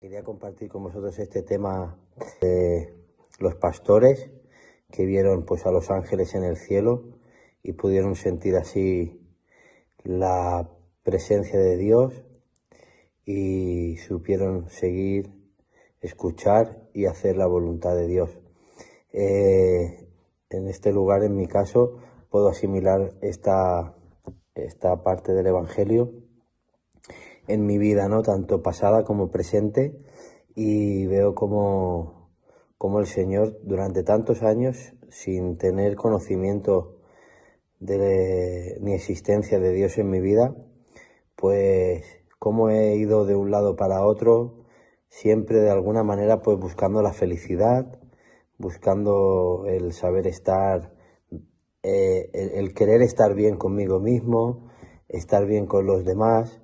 Quería compartir con vosotros este tema de los pastores que vieron pues a los ángeles en el cielo y pudieron sentir así la presencia de Dios y supieron seguir, escuchar y hacer la voluntad de Dios. Eh, en este lugar, en mi caso, puedo asimilar esta, esta parte del Evangelio en mi vida, ¿no? Tanto pasada como presente. Y veo como, el Señor durante tantos años, sin tener conocimiento de mi existencia de Dios en mi vida, pues cómo he ido de un lado para otro, siempre de alguna manera pues buscando la felicidad, buscando el saber estar, eh, el, querer estar bien conmigo mismo, estar bien con los demás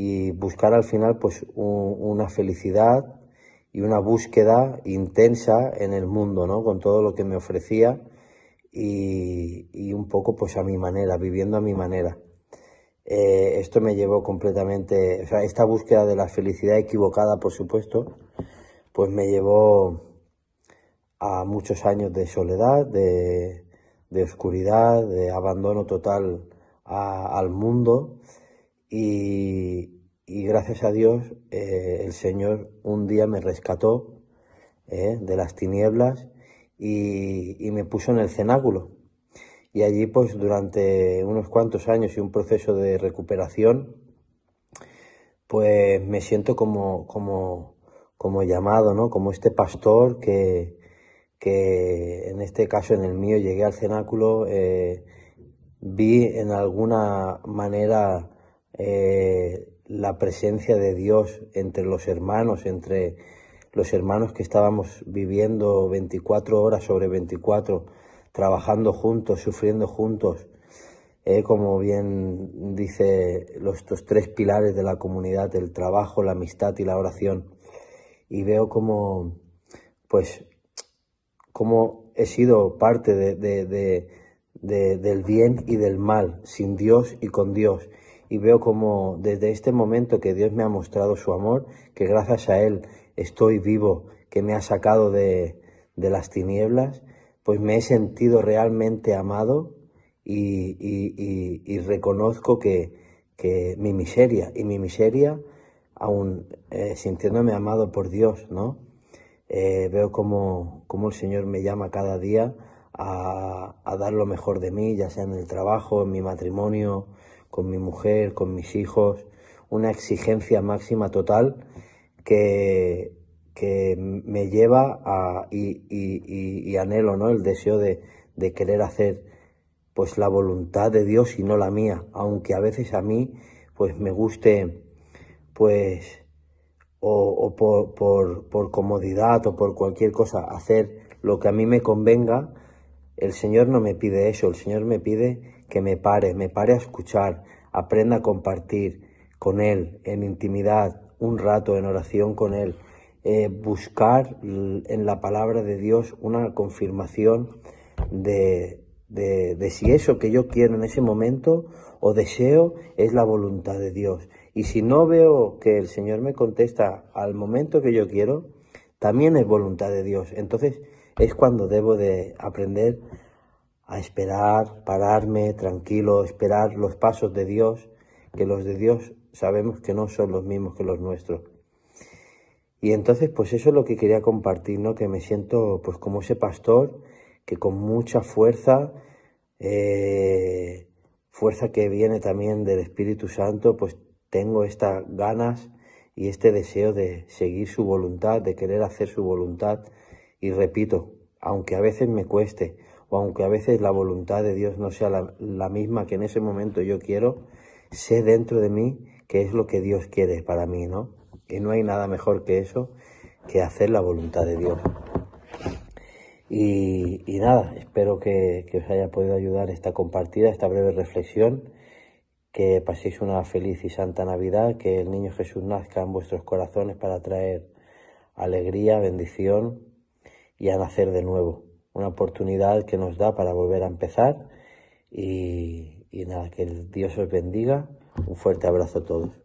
y buscar al final pues una felicidad y una búsqueda intensa en el mundo, ¿no? Con todo lo que me ofrecía y, un poco pues a mi manera, viviendo a mi manera. Eh, esto me llevó completamente, o sea, esta búsqueda de la felicidad equivocada, por supuesto, pues me llevó a muchos años de soledad, de, de oscuridad, de abandono total al mundo y, gracias a Dios eh, el Señor un día me rescató eh, de las tinieblas y, me puso en el cenáculo. Y allí pues durante unos cuantos años y un proceso de recuperación, pues me siento como, llamado, ¿no? Como este pastor que, que en este caso, en el mío, llegué al cenáculo, eh, vi en alguna manera eh, la presencia de Dios entre los hermanos, entre los hermanos que estábamos viviendo 24 horas sobre 24, trabajando juntos, sufriendo juntos, eh, como bien dice los, tres pilares de la comunidad, el trabajo, la amistad y la oración. Y veo como, pues, como he sido parte de, del bien y del mal, sin Dios y con Dios y veo como desde este momento que Dios me ha mostrado su amor, que gracias a Él estoy vivo, que me ha sacado de, de las tinieblas, pues me he sentido realmente amado y, y, reconozco que, que, mi miseria y mi miseria, aún eh, sintiéndome amado por Dios, ¿no? Eh, veo como, como el Señor me llama cada día a, a, dar lo mejor de mí, ya sea en el trabajo, en mi matrimonio, con mi mujer, con mis hijos, una exigencia máxima total que, que me lleva a, y, anhelo, ¿no? El deseo de, querer hacer pues la voluntad de Dios y no la mía, aunque a veces a mí pues me guste pues o, o por, por, por comodidad o por cualquier cosa hacer lo que a mí me convenga, el Señor no me pide eso, el Señor me pide que me pare, me pare a escuchar, aprenda a compartir con Él en intimidad, un rato en oración con Él, eh, buscar en la palabra de Dios una confirmación de, de, de si eso que yo quiero en ese momento o deseo es la voluntad de Dios. Y si no veo que el Señor me contesta al momento que yo quiero, también es voluntad de Dios. Entonces es cuando debo de aprender a esperar, pararme tranquilo, esperar los pasos de Dios, que los de Dios sabemos que no son los mismos que los nuestros. Y entonces, pues eso es lo que quería compartir, ¿no? Que me siento, pues, como ese pastor que con mucha fuerza, eh, fuerza que viene también del Espíritu Santo, pues tengo estas ganas y este deseo de seguir su voluntad, de querer hacer su voluntad. Y repito, aunque a veces me cueste o aunque a veces la voluntad de Dios no sea la, misma que en ese momento yo quiero, sé dentro de mí que es lo que Dios quiere para mí, ¿no? Y no hay nada mejor que eso, que hacer la voluntad de Dios. Y, nada, espero que, que, os haya podido ayudar esta compartida, esta breve reflexión, que paséis una feliz y santa Navidad, que el niño Jesús nazca en vuestros corazones para traer alegría, bendición y a nacer de nuevo. Una oportunidad que nos da para volver a empezar y, nada, que Dios os bendiga. Un fuerte abrazo a todos.